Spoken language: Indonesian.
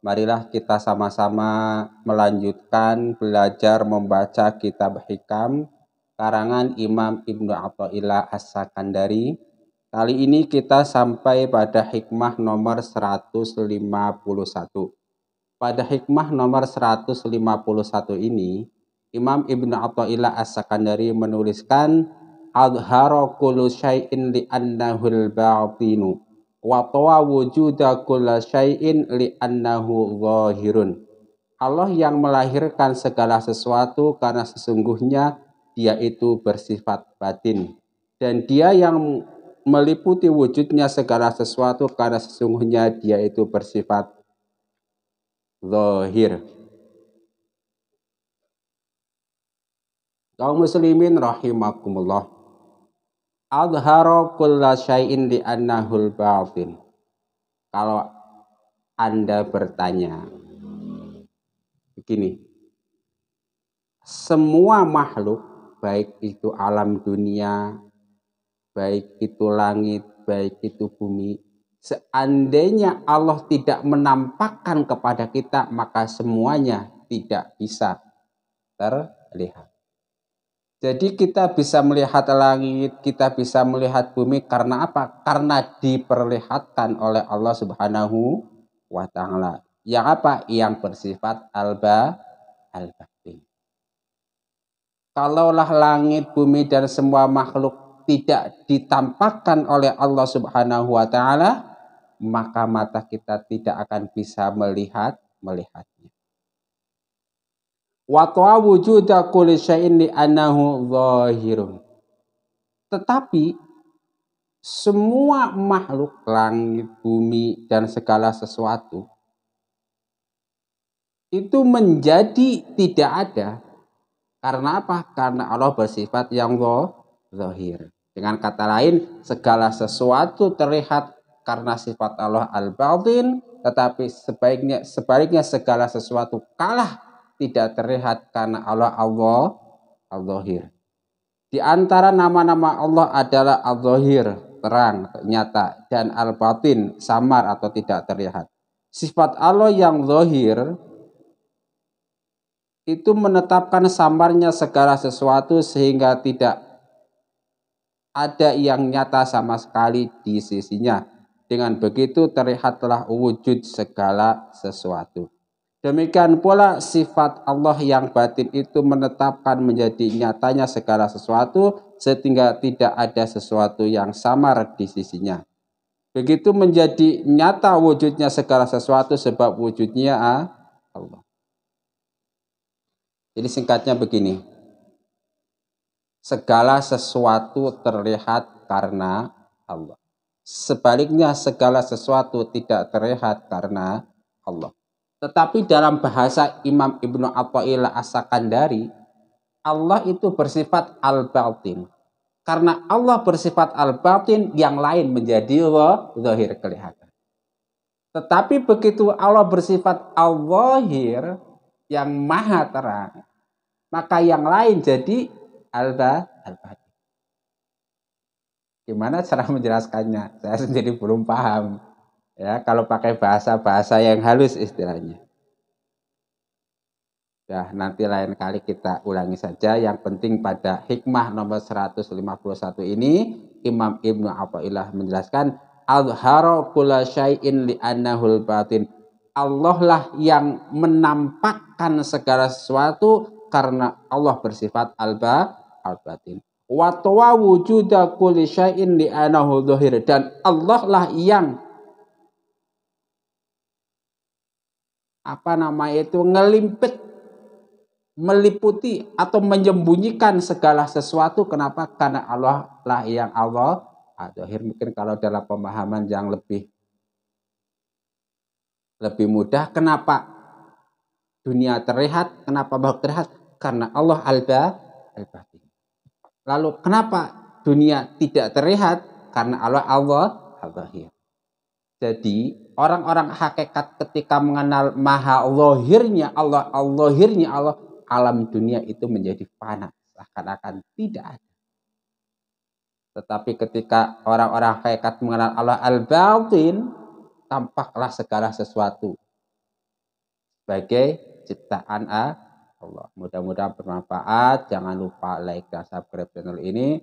marilah kita sama-sama melanjutkan belajar membaca kitab Hikam karangan Imam Ibnu Athaillah As-Sakandari. Kali ini kita sampai pada hikmah nomor 151. Pada hikmah nomor 151 ini, Imam Ibnu Athaillah As-Sakandari menuliskan adhara syai'in li ba'atinu wa wujuda kulla syai'in li'annahu zahirun. Allah yang melahirkan segala sesuatu karena sesungguhnya dia itu bersifat batin. Dan dia yang meliputi wujudnya segala sesuatu karena sesungguhnya dia itu bersifat zahir. Kaum muslimin rahimakumullah adhara kulla syai'in di annahul batin. Kalau Anda bertanya begini. Semua makhluk baik itu alam dunia, baik itu langit, baik itu bumi, seandainya Allah tidak menampakkan kepada kita, maka semuanya tidak bisa terlihat. Jadi kita bisa melihat langit, kita bisa melihat bumi karena apa? Karena diperlihatkan oleh Allah Subhanahu wa taala. Yang apa? Yang bersifat alba al-batin. Kalaulah langit, bumi dan semua makhluk tidak ditampakkan oleh Allah Subhanahu wa taala, maka mata kita tidak akan bisa melihat melihatnya wa ta'a wujuda kulli syai'in li annahu zahirun. Tetapi semua makhluk langit, bumi dan segala sesuatu itu menjadi tidak ada karena apa? Karena Allah bersifat yang zahir. Dengan kata lain, segala sesuatu terlihat karena sifat Allah al-batin, tetapi sebaiknya sebaliknya segala sesuatu kalah tidak terlihat karena Allah Allah al Di antara nama-nama Allah adalah al terang, nyata, dan Al-Batin, samar atau tidak terlihat. Sifat Allah yang zahir itu menetapkan samarnya segala sesuatu sehingga tidak ada yang nyata sama sekali di sisinya. Dengan begitu terlihatlah wujud segala sesuatu. Demikian pula sifat Allah yang batin itu menetapkan menjadi nyatanya segala sesuatu sehingga tidak ada sesuatu yang samar di sisinya. Begitu menjadi nyata wujudnya segala sesuatu sebab wujudnya ah, Allah. Jadi singkatnya begini. Segala sesuatu terlihat karena Allah. Sebaliknya segala sesuatu tidak terlihat karena Allah. Tetapi dalam bahasa Imam Ibnu Athaillah As-Sakandari, Allah itu bersifat al-batin. Karena Allah bersifat al-batin, yang lain menjadi zahir kelihatan. Tetapi begitu Allah bersifat al-zahir, yang maha terang, maka yang lain jadi al-batin. Gimana cara menjelaskannya? Saya sendiri belum paham. Ya, kalau pakai bahasa-bahasa yang halus istilahnya. Ya, nanti lain kali kita ulangi saja. Yang penting pada hikmah nomor 151 ini, Imam Ibnu Athaillah menjelaskan, Azharo kula syai'in li'annahul batin. Allah lah yang menampakkan segala sesuatu karena Allah bersifat alba al-batin. Watwa wujuda kulli syai'in li'annahu dhahir. Dan Allah lah yang apa nama itu ngelimpet meliputi atau menyembunyikan segala sesuatu kenapa karena Allah lah yang Allah atau mungkin kalau dalam pemahaman yang lebih lebih mudah kenapa dunia terlihat kenapa bahwa terlihat karena Allah alba al-batin lalu kenapa dunia tidak terlihat karena Allah Allah al-zahir jadi orang-orang hakikat ketika mengenal maha lohirnya Allah, lohirnya Allah, alam dunia itu menjadi fana, seakan-akan tidak ada. Tetapi ketika orang-orang hakikat mengenal Allah al-batin, tampaklah segala sesuatu sebagai ciptaan Allah. Mudah-mudahan bermanfaat. Jangan lupa like dan subscribe channel ini.